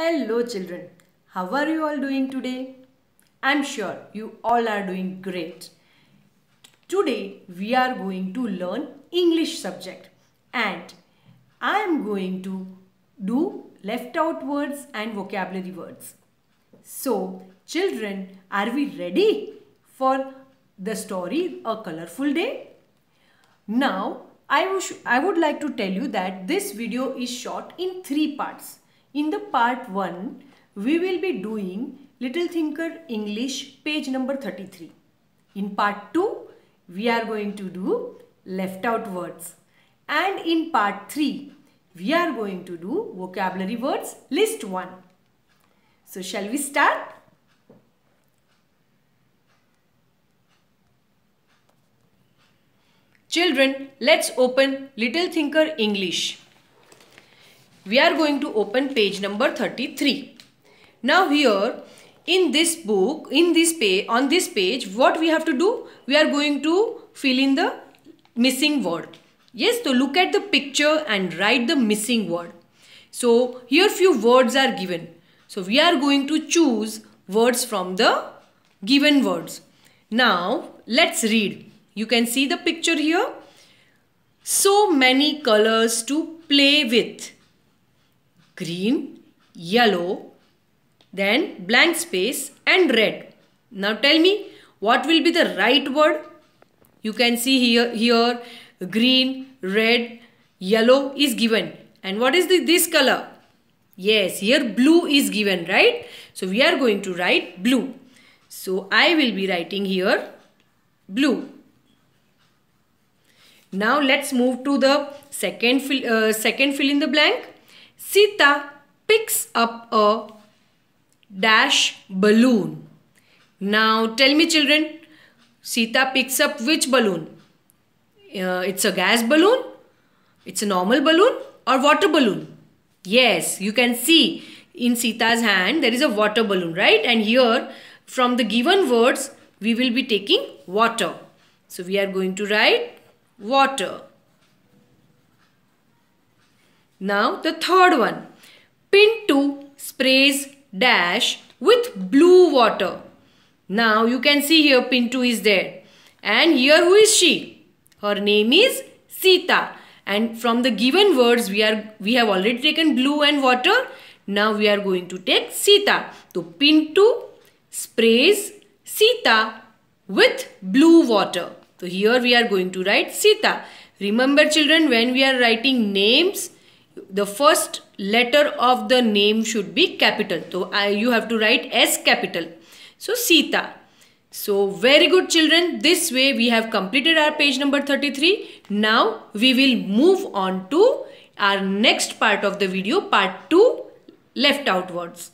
Hello children, how are you all doing today? I'm sure you all are doing great. Today we are going to learn English subject and I am going to do left out words and vocabulary words. So children, are we ready for the story A Colorful Day? Now I, I would like to tell you that this video is shot in three parts. In the part 1, we will be doing Little Thinker English page number 33. In part 2, we are going to do left out words. And in part 3, we are going to do vocabulary words list 1. So shall we start? Children, let's open Little Thinker English we are going to open page number 33 now here in this book in this page on this page what we have to do we are going to fill in the missing word yes so look at the picture and write the missing word so here few words are given so we are going to choose words from the given words now let's read you can see the picture here so many colors to play with green, yellow, then blank space and red. Now tell me what will be the right word? You can see here, here green, red, yellow is given. And what is the, this color? Yes, here blue is given, right? So we are going to write blue. So I will be writing here blue. Now let's move to the second fill, uh, second fill in the blank. Sita picks up a dash balloon. Now tell me children, Sita picks up which balloon? Uh, it's a gas balloon, it's a normal balloon or water balloon? Yes, you can see in Sita's hand there is a water balloon, right? And here from the given words we will be taking water. So we are going to write water. Now the third one. Pintu sprays dash with blue water. Now you can see here Pintu is there. And here who is she? Her name is Sita. And from the given words we are we have already taken blue and water. Now we are going to take Sita. So Pintu sprays Sita with blue water. So here we are going to write Sita. Remember children when we are writing names the first letter of the name should be capital. So I, you have to write S capital. So Sita. So very good children. This way we have completed our page number 33. Now we will move on to our next part of the video part 2 left outwards.